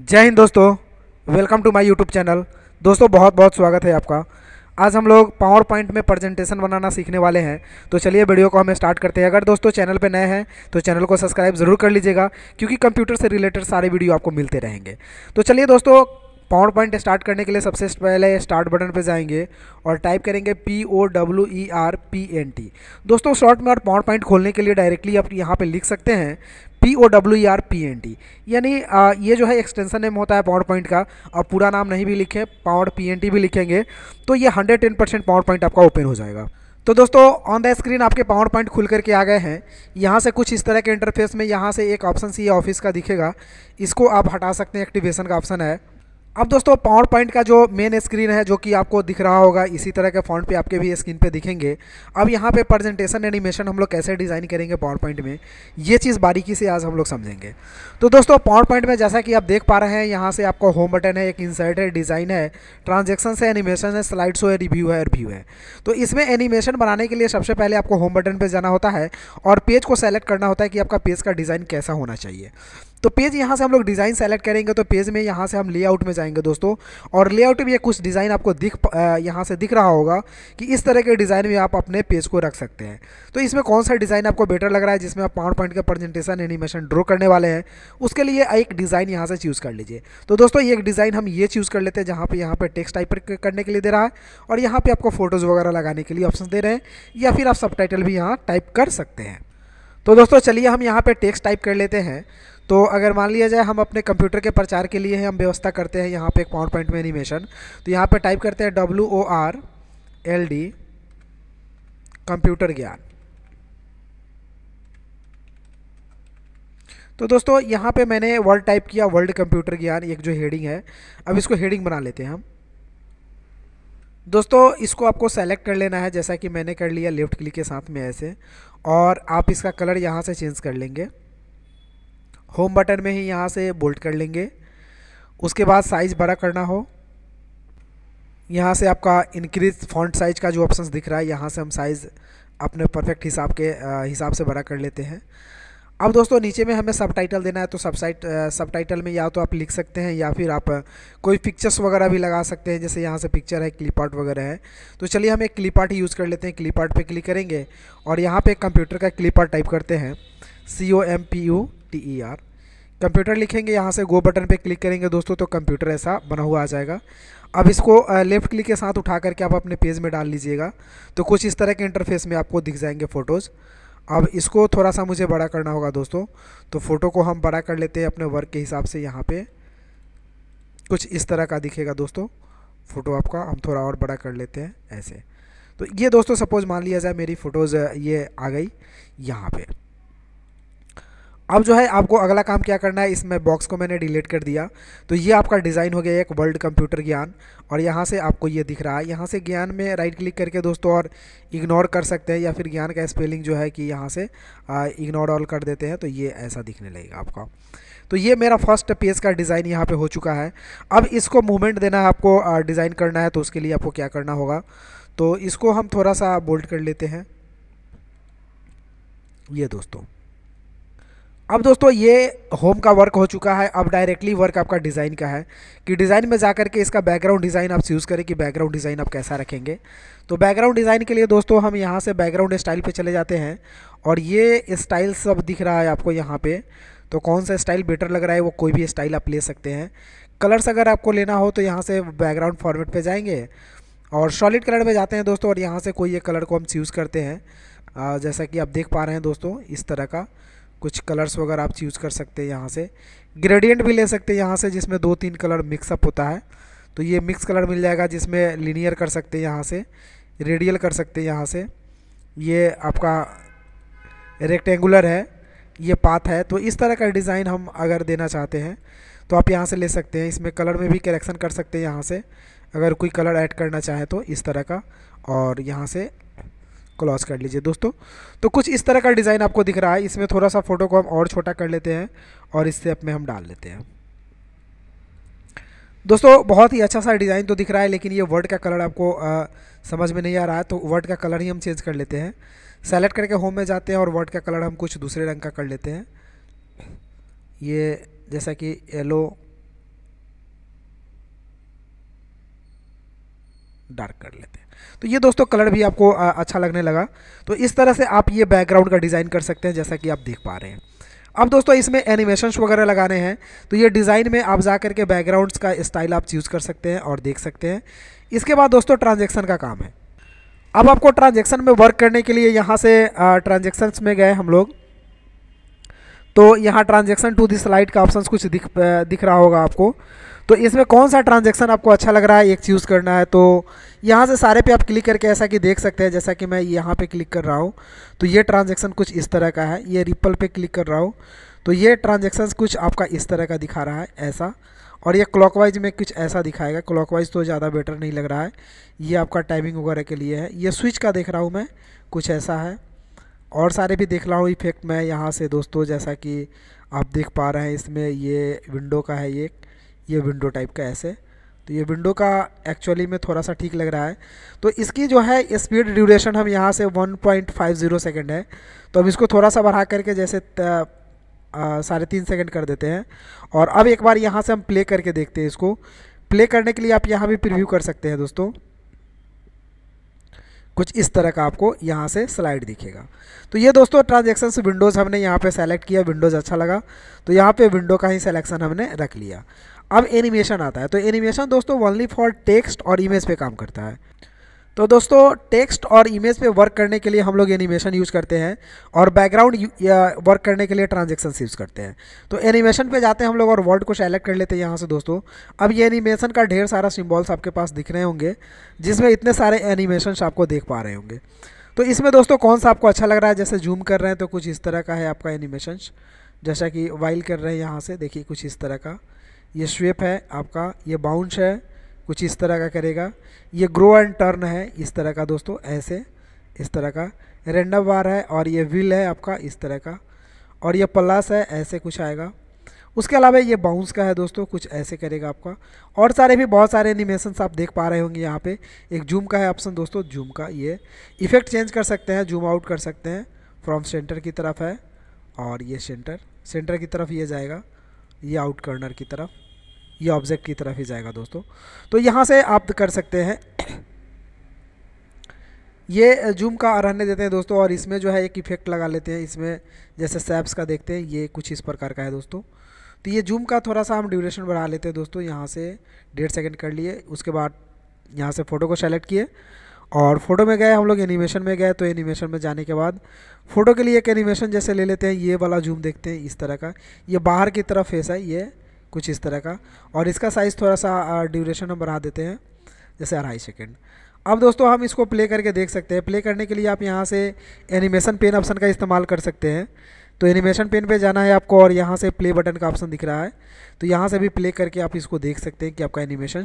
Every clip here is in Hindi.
जय हिंद दोस्तों welcome to my YouTube channel दोस्तों बहुत बहुत स्वागत है आपका आज हम लोग पावर पॉइंट में प्रेजेंटेशन बनाना सीखने वाले हैं तो चलिए वीडियो को हमें स्टार्ट करते हैं अगर दोस्तों चैनल पर नए हैं तो चैनल को सब्सक्राइब ज़रूर कर लीजिएगा क्योंकि कंप्यूटर से रिलेटेड सारे वीडियो आपको मिलते रहेंगे तो चलिए दोस्तों पावर पॉइंट स्टार्ट करने के लिए सबसे पहले स्टार्ट बटन पर जाएंगे और टाइप करेंगे P O W E R P N T दोस्तों शॉर्ट में और पावर पॉइंट खोलने के लिए डायरेक्टली आप यहाँ पे लिख सकते हैं P O W R P N T यानी ये जो है एक्सटेंसन नेम होता है पावर पॉइंट का और पूरा नाम नहीं भी लिखें पावर पी एन टी भी लिखेंगे तो ये hundred ten percent PowerPoint आपका ओपन हो जाएगा तो दोस्तों ऑन द स्क्रीन आपके पावर पॉइंट खुल करके आ गए हैं यहाँ से कुछ इस तरह के इंटरफेस में यहाँ से एक ऑप्शन सी ऑफिस का दिखेगा इसको आप हटा सकते हैं एक्टिवेशन का ऑप्शन है अब दोस्तों पावर पॉइंट का जो मेन स्क्रीन है जो कि आपको दिख रहा होगा इसी तरह के फॉन्ट पे आपके भी स्क्रीन पे दिखेंगे अब यहाँ पे प्रेजेंटेशन एनिमेशन हम लोग कैसे डिज़ाइन करेंगे पावर पॉइंट में ये चीज़ बारीकी से आज हम लोग समझेंगे तो दोस्तों पावर पॉइंट में जैसा कि आप देख पा रहे हैं यहाँ से आपको होम बटन है एक इंसर्ट है डिज़ाइन है ट्रांजेक्शन है एनिमेशन है स्लाइड शो है रिव्यू है रिव्यू है तो इसमें एनिमेशन बनाने के लिए सबसे पहले आपको होम बटन पर जाना होता है और पेज को सेलेक्ट करना होता है कि आपका पेज का डिज़ाइन कैसा होना चाहिए तो पेज यहाँ से हम लोग डिज़ाइन सेलेक्ट करेंगे तो पेज में यहाँ से हम लेआउट में जाएंगे दोस्तों और लेआउट में कुछ डिज़ाइन आपको दिख यहाँ से दिख रहा होगा कि इस तरह के डिज़ाइन में आप अपने पेज को रख सकते हैं तो इसमें कौन सा डिज़ाइन आपको बेटर लग रहा है जिसमें आप पावर पॉइंट का प्रेजेंटेशन एनिमेशन ड्रॉ करने वाले हैं उसके लिए एक डिज़ाइन यहाँ से चूज़ कर लीजिए तो दोस्तों एक डिज़ाइन हम ये चूज़ कर लेते हैं जहाँ पर यहाँ पर टेक्स टाइप करने के लिए दे रहा है और यहाँ पर आपको फ़ोटोज़ वगैरह लगाने के लिए ऑप्शन दे रहे हैं या फिर आप सब भी यहाँ टाइप कर सकते हैं तो दोस्तों चलिए हम यहाँ पे टेक्स्ट टाइप कर लेते हैं तो अगर मान लिया जाए हम अपने कंप्यूटर के प्रचार के लिए हम व्यवस्था करते हैं यहाँ पे एक पावर पॉइंट में एनिमेशन तो यहाँ पे टाइप करते हैं W O R L D computer Gyan तो दोस्तों यहाँ पे मैंने वर्ल्ड टाइप किया वर्ल्ड कंप्यूटर ज्ञान एक जो हेडिंग है अब इसको हेडिंग बना लेते हैं हम दोस्तों इसको आपको सेलेक्ट कर लेना है जैसा कि मैंने कर लिया लेफ्ट क्लिक के साथ में ऐसे और आप इसका कलर यहाँ से चेंज कर लेंगे होम बटन में ही यहाँ से बोल्ट कर लेंगे उसके बाद साइज़ बड़ा करना हो यहाँ से आपका इंक्रीज फॉन्ट साइज का जो ऑप्शन दिख रहा है यहाँ से हम साइज़ अपने परफेक्ट हिसाब के हिसाब से बड़ा कर लेते हैं अब दोस्तों नीचे में हमें सब टाइटल देना है तो सब साइट सब टाइटल में या तो आप लिख सकते हैं या फिर आप कोई पिक्चर्स वगैरह भी लगा सकते हैं जैसे यहाँ से पिक्चर है क्लिप आर्ट वगैरह है तो चलिए हम एक क्लिप आर्ट यूज़ कर लेते हैं क्लिप आर्ट पर क्लिक करेंगे और यहाँ पर कंप्यूटर का क्लिप आर्ट टाइप करते हैं C O M P U T E R computer लिखेंगे यहाँ से गो बटन पे क्लिक करेंगे दोस्तों तो कंप्यूटर ऐसा बना हुआ आ जाएगा अब इसको लेफ़्ट क्लिक के साथ उठा करके आप अपने पेज में डाल लीजिएगा तो कुछ इस तरह के इंटरफेस में आपको दिख जाएंगे फ़ोटोज़ अब इसको थोड़ा सा मुझे बड़ा करना होगा दोस्तों तो फ़ोटो को हम बड़ा कर लेते हैं अपने वर्क के हिसाब से यहाँ पर कुछ इस तरह का दिखेगा दोस्तों फ़ोटो आपका हम थोड़ा और बड़ा कर लेते हैं ऐसे तो ये दोस्तों सपोज़ मान लिया जाए मेरी फ़ोटोज़ ये आ गई यहाँ पर अब जो है आपको अगला काम क्या करना है इसमें बॉक्स को मैंने डिलीट कर दिया तो ये आपका डिज़ाइन हो गया एक वर्ल्ड कंप्यूटर ज्ञान और यहाँ से आपको ये दिख रहा है यहाँ से ज्ञान में राइट क्लिक करके दोस्तों और इग्नोर कर सकते हैं या फिर ज्ञान का स्पेलिंग जो है कि यहाँ से इग्नोर ऑल कर देते हैं तो ये ऐसा दिखने लगेगा आपका तो ये मेरा फर्स्ट पेज का डिज़ाइन यहाँ पर हो चुका है अब इसको मूवमेंट देना है आपको डिज़ाइन करना है तो उसके लिए आपको क्या करना होगा तो इसको हम थोड़ा सा बोल्ड कर लेते हैं ये दोस्तों अब दोस्तों ये होम का वर्क हो चुका है अब डायरेक्टली वर्क आपका डिज़ाइन का है कि डिज़ाइन में जा करके इसका बैकग्राउंड डिज़ाइन आप चूज़ करें कि बैकग्राउंड डिज़ाइन आप कैसा रखेंगे तो बैकग्राउंड डिज़ाइन के लिए दोस्तों हम यहाँ से बैकग्राउंड स्टाइल पे चले जाते हैं और ये स्टाइल सब दिख रहा है आपको यहाँ पर तो कौन सा स्टाइल बेटर लग रहा है वो कोई भी स्टाइल आप ले सकते हैं कलर्स अगर आपको लेना हो तो यहाँ से बैकग्राउंड फॉर्मेट पर जाएंगे और सॉलिड कलर में जाते हैं दोस्तों और यहाँ से कोई एक कलर को हम चूज़ करते हैं जैसा कि आप देख पा रहे हैं दोस्तों इस तरह का कुछ कलर्स वगैरह आप चूज़ कर सकते हैं यहाँ से ग्रेडियंट भी ले सकते हैं यहाँ से जिसमें दो तीन कलर मिक्सअप होता है तो ये मिक्स कलर मिल जाएगा जिसमें लीनियर कर सकते हैं यहाँ से रेडियल कर सकते हैं यहाँ से ये आपका रेक्टेंगुलर है ये पाथ है तो इस तरह का डिज़ाइन हम अगर देना चाहते हैं तो आप यहाँ से ले सकते हैं इसमें कलर में भी करेक्शन कर सकते हैं यहाँ से अगर कोई कलर ऐड करना चाहे तो इस तरह का और यहाँ से क्लॉज कर लीजिए दोस्तों तो कुछ इस तरह का डिज़ाइन आपको दिख रहा है इसमें थोड़ा सा फ़ोटो को हम और छोटा कर लेते हैं और इससे अपने हम डाल लेते हैं दोस्तों बहुत ही अच्छा सा डिज़ाइन तो दिख रहा है लेकिन ये वर्ड का कलर आपको आ, समझ में नहीं आ रहा है तो वर्ड का कलर ही हम चेंज कर लेते हैं सेलेक्ट करके होम में जाते हैं और वर्ड का कलर हम कुछ दूसरे रंग का कर लेते हैं ये जैसा कि येलो डार्क कर लेते हैं तो ये दोस्तों कलर भी आपको अच्छा लगने लगा तो इस तरह से आप ये बैकग्राउंड का डिज़ाइन कर सकते हैं जैसा कि आप देख पा रहे हैं अब दोस्तों इसमें एनिमेशंस वगैरह लगाने हैं तो ये डिज़ाइन में आप जा करके बैकग्राउंड्स का स्टाइल आप चूज़ कर सकते हैं और देख सकते हैं इसके बाद दोस्तों ट्रांजेक्शन का काम है अब आपको ट्रांजेक्शन में वर्क करने के लिए यहाँ से ट्रांजेक्शन्स में गए हम लोग तो यहाँ ट्रांजेक्शन टू दिस लाइट का ऑप्शन कुछ दिख दिख रहा होगा आपको तो इसमें कौन सा ट्रांजेक्शन आपको अच्छा लग रहा है एक चूज़ करना है तो यहाँ से सारे पे आप क्लिक करके ऐसा कि देख सकते हैं जैसा कि मैं यहाँ पे क्लिक कर रहा हूँ तो ये ट्रांजेक्शन कुछ इस तरह का है ये रिपल पे क्लिक कर रहा हूँ तो ये ट्रांजेक्शन कुछ आपका इस तरह का दिखा रहा है ऐसा और ये क्लॉकवाइज में कुछ ऐसा दिखाएगा क्लॉकवाइज तो ज़्यादा बेटर नहीं लग रहा है ये आपका टाइमिंग वगैरह के लिए है ये स्विच का देख रहा हूँ मैं कुछ ऐसा है और सारे भी देख रहा हूँ इफेक्ट मैं यहाँ से दोस्तों जैसा कि आप देख पा रहे हैं इसमें ये विंडो का है ये ये विंडो टाइप का ऐसे तो ये विंडो का एक्चुअली में थोड़ा सा ठीक लग रहा है तो इसकी जो है स्पीड ड्यूरेशन हम यहाँ से 1.50 सेकेंड है तो अब इसको थोड़ा सा बढ़ा करके जैसे साढ़े तीन सेकेंड कर देते हैं और अब एक बार यहाँ से हम प्ले करके देखते हैं इसको प्ले करने के लिए आप यहाँ भी प्रिव्यू कर सकते हैं दोस्तों कुछ इस तरह का आपको यहाँ से स्लाइड दिखेगा तो ये दोस्तों ट्रांजेक्शन विंडोज़ हमने यहाँ पे सेलेक्ट किया विंडोज़ अच्छा लगा तो यहाँ पे विंडो का ही सिलेक्शन हमने रख लिया अब एनिमेशन आता है तो एनिमेशन दोस्तों ओनली फॉर टेक्स्ट और इमेज पे काम करता है तो दोस्तों टेक्स्ट और इमेज पे वर्क करने के लिए हम लोग एनिमेशन यूज़ करते हैं और बैकग्राउंड वर्क करने के लिए ट्रांजेक्शन यूज़ करते हैं तो एनिमेशन पे जाते हैं हम लोग और वर्ड को सेलेक्ट कर लेते हैं यहाँ से दोस्तों अब ये एनिमेशन का ढेर सारा सिम्बॉल्स आपके पास दिख रहे होंगे जिसमें इतने सारे एनिमेशन आपको देख पा रहे होंगे तो इसमें दोस्तों कौन सा आपको अच्छा लग रहा है जैसे जूम कर रहे हैं तो कुछ इस तरह का है आपका एनिमेशन जैसा कि वाइल कर रहे हैं यहाँ से देखिए कुछ इस तरह का ये स्वेप है आपका ये बाउंस है कुछ इस तरह का करेगा ये ग्रो एंड टर्न है इस तरह का दोस्तों ऐसे इस तरह का रेंडम बार है और ये व्हील है आपका इस तरह का और ये प्लस है ऐसे कुछ आएगा उसके अलावा ये बाउंस का है दोस्तों कुछ ऐसे करेगा आपका और सारे भी बहुत सारे एनिमेशन आप देख पा रहे होंगे यहाँ पे एक जूम का है ऑप्शन दोस्तों जूम का ये इफेक्ट चेंज कर सकते हैं जूम आउट कर सकते हैं फ्रॉम सेंटर की तरफ है और ये सेंटर सेंटर की तरफ ये जाएगा ये आउट कर्नर की तरफ ये ऑब्जेक्ट की तरफ ही जाएगा दोस्तों तो यहाँ से आप कर सकते हैं ये जूम का रहने देते हैं दोस्तों और इसमें जो है एक इफेक्ट लगा लेते हैं इसमें जैसे सैप्स का देखते हैं ये कुछ इस प्रकार का है दोस्तों तो ये जूम का थोड़ा सा हम ड्यूरेशन बढ़ा लेते हैं दोस्तों यहाँ से डेढ़ सेकेंड कर लिए उसके बाद यहाँ से फ़ोटो को सेलेक्ट किए और फोटो में गए हम लोग एनिमेशन में गए तो एनिमेशन में जाने के बाद फ़ोटो के लिए एक एनिमेशन जैसे ले लेते हैं ये वाला जूम देखते हैं इस तरह का ये बाहर की तरफ फेस है ये कुछ इस तरह का और इसका साइज़ थोड़ा सा ड्यूरेशन हम बढ़ा देते हैं जैसे अढ़ाई सेकेंड अब दोस्तों हम इसको प्ले करके देख सकते हैं प्ले करने के लिए आप यहाँ से एनिमेशन पेन ऑप्शन का इस्तेमाल कर सकते हैं तो एनिमेशन पेन पे जाना है आपको और यहाँ से प्ले बटन का ऑप्शन दिख रहा है तो यहाँ से भी प्ले करके आप इसको देख सकते हैं कि आपका एनिमेशन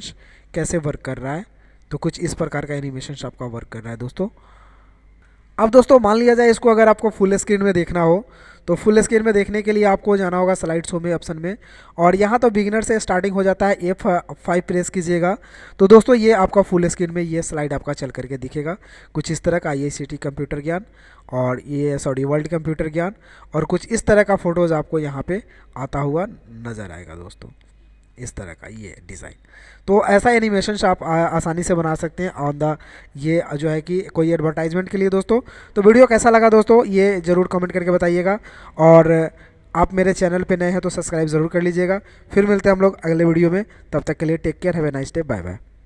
कैसे वर्क कर रहा है तो कुछ इस प्रकार का एनिमेशन आपका वर्क करना है दोस्तों अब दोस्तों मान लिया जाए इसको अगर आपको फुल स्क्रीन में देखना हो तो फुल स्क्रीन में देखने के लिए आपको जाना होगा स्लाइड शो में ऑप्शन में और यहाँ तो बिगिनर से स्टार्टिंग हो जाता है एफ फाइव प्रेस कीजिएगा तो दोस्तों ये आपका फुल स्क्रीन में ये स्लाइड आपका चल करके दिखेगा कुछ इस तरह का आई कंप्यूटर ज्ञान और ये सॉरी वर्ल्ड कंप्यूटर ज्ञान और कुछ इस तरह का फ़ोटोज़ आपको यहाँ पर आता हुआ नज़र आएगा दोस्तों इस तरह का ये डिज़ाइन तो ऐसा एनिमेशन आप आ, आसानी से बना सकते हैं ऑन द ये जो है कि कोई एडवर्टाइजमेंट के लिए दोस्तों तो वीडियो कैसा लगा दोस्तों ये ज़रूर कमेंट करके बताइएगा और आप मेरे चैनल पे नए हैं तो सब्सक्राइब ज़रूर कर लीजिएगा फिर मिलते हैं हम लोग अगले वीडियो में तब तक के लिए take care have a nice day bye bye